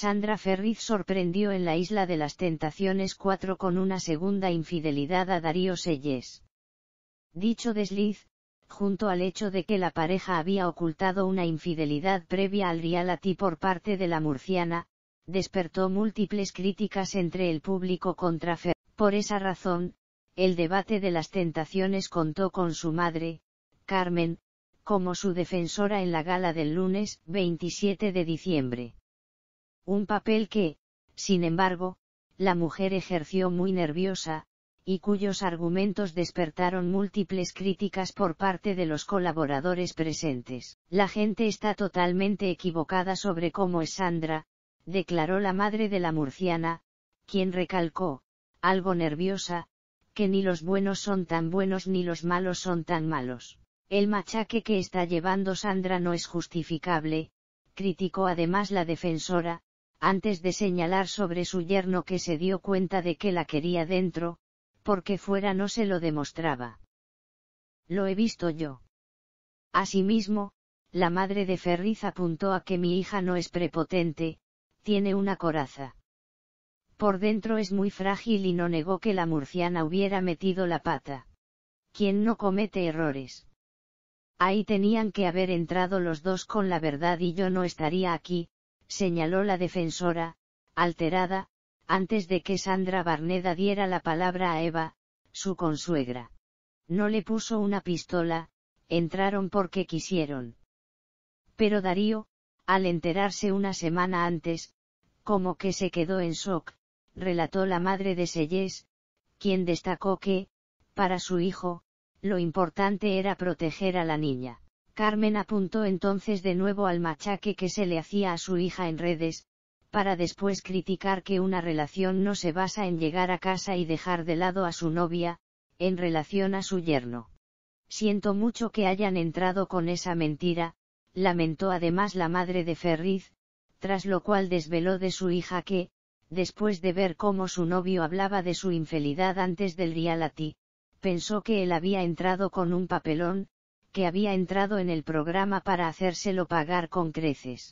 Sandra Ferriz sorprendió en la Isla de las Tentaciones 4 con una segunda infidelidad a Darío Selles. Dicho desliz, junto al hecho de que la pareja había ocultado una infidelidad previa al reality por parte de la murciana, despertó múltiples críticas entre el público contra Ferriz. Por esa razón, el debate de las tentaciones contó con su madre, Carmen, como su defensora en la gala del lunes 27 de diciembre. Un papel que, sin embargo, la mujer ejerció muy nerviosa, y cuyos argumentos despertaron múltiples críticas por parte de los colaboradores presentes. La gente está totalmente equivocada sobre cómo es Sandra, declaró la madre de la murciana, quien recalcó, algo nerviosa, que ni los buenos son tan buenos ni los malos son tan malos. El machaque que está llevando Sandra no es justificable, criticó además la defensora, antes de señalar sobre su yerno que se dio cuenta de que la quería dentro, porque fuera no se lo demostraba. Lo he visto yo. Asimismo, la madre de Ferriz apuntó a que mi hija no es prepotente, tiene una coraza. Por dentro es muy frágil y no negó que la murciana hubiera metido la pata. Quien no comete errores? Ahí tenían que haber entrado los dos con la verdad y yo no estaría aquí, señaló la defensora, alterada, antes de que Sandra Barneda diera la palabra a Eva, su consuegra. No le puso una pistola, entraron porque quisieron. Pero Darío, al enterarse una semana antes, como que se quedó en shock, relató la madre de Sellés, quien destacó que, para su hijo, lo importante era proteger a la niña. Carmen apuntó entonces de nuevo al machaque que se le hacía a su hija en redes, para después criticar que una relación no se basa en llegar a casa y dejar de lado a su novia, en relación a su yerno. Siento mucho que hayan entrado con esa mentira, lamentó además la madre de Ferriz, tras lo cual desveló de su hija que, después de ver cómo su novio hablaba de su infelidad antes del reality, pensó que él había entrado con un papelón, que había entrado en el programa para hacérselo pagar con creces.